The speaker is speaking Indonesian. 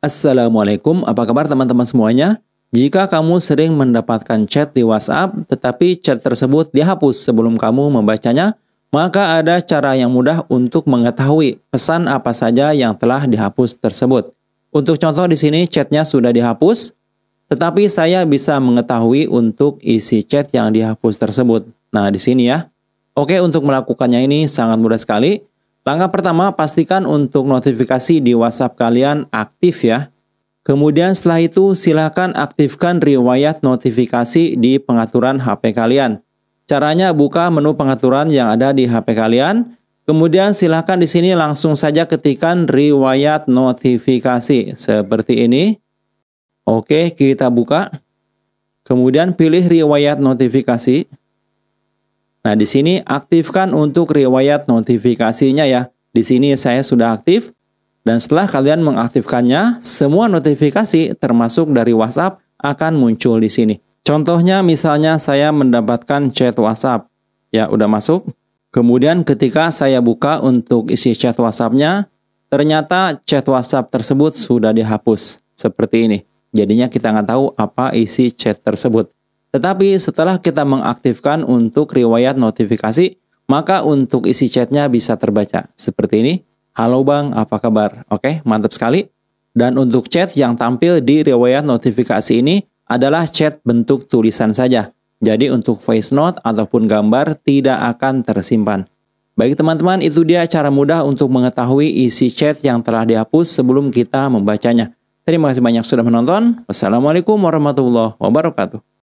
Assalamualaikum, apa kabar teman-teman semuanya? Jika kamu sering mendapatkan chat di WhatsApp, tetapi chat tersebut dihapus sebelum kamu membacanya, maka ada cara yang mudah untuk mengetahui pesan apa saja yang telah dihapus tersebut. Untuk contoh di sini chatnya sudah dihapus, tetapi saya bisa mengetahui untuk isi chat yang dihapus tersebut. Nah, di sini ya. Oke, untuk melakukannya ini sangat mudah sekali. Langkah pertama, pastikan untuk notifikasi di WhatsApp kalian aktif ya. Kemudian setelah itu, silakan aktifkan riwayat notifikasi di pengaturan HP kalian. Caranya buka menu pengaturan yang ada di HP kalian, kemudian silakan di sini langsung saja ketikkan riwayat notifikasi seperti ini. Oke, kita buka. Kemudian pilih riwayat notifikasi. Nah, di sini aktifkan untuk riwayat notifikasinya ya. Di sini saya sudah aktif dan setelah kalian mengaktifkannya, semua notifikasi termasuk dari WhatsApp akan muncul di sini. Contohnya misalnya saya mendapatkan chat WhatsApp. Ya, udah masuk. Kemudian ketika saya buka untuk isi chat WhatsApp-nya, ternyata chat WhatsApp tersebut sudah dihapus. Seperti ini. Jadinya kita nggak tahu apa isi chat tersebut. Tetapi setelah kita mengaktifkan untuk riwayat notifikasi, maka untuk isi chatnya bisa terbaca. Seperti ini, halo bang, apa kabar? Oke, mantap sekali. Dan untuk chat yang tampil di riwayat notifikasi ini adalah chat bentuk tulisan saja. Jadi untuk voice note ataupun gambar tidak akan tersimpan. Baik teman-teman, itu dia cara mudah untuk mengetahui isi chat yang telah dihapus sebelum kita membacanya. Terima kasih banyak sudah menonton. Wassalamualaikum warahmatullahi wabarakatuh.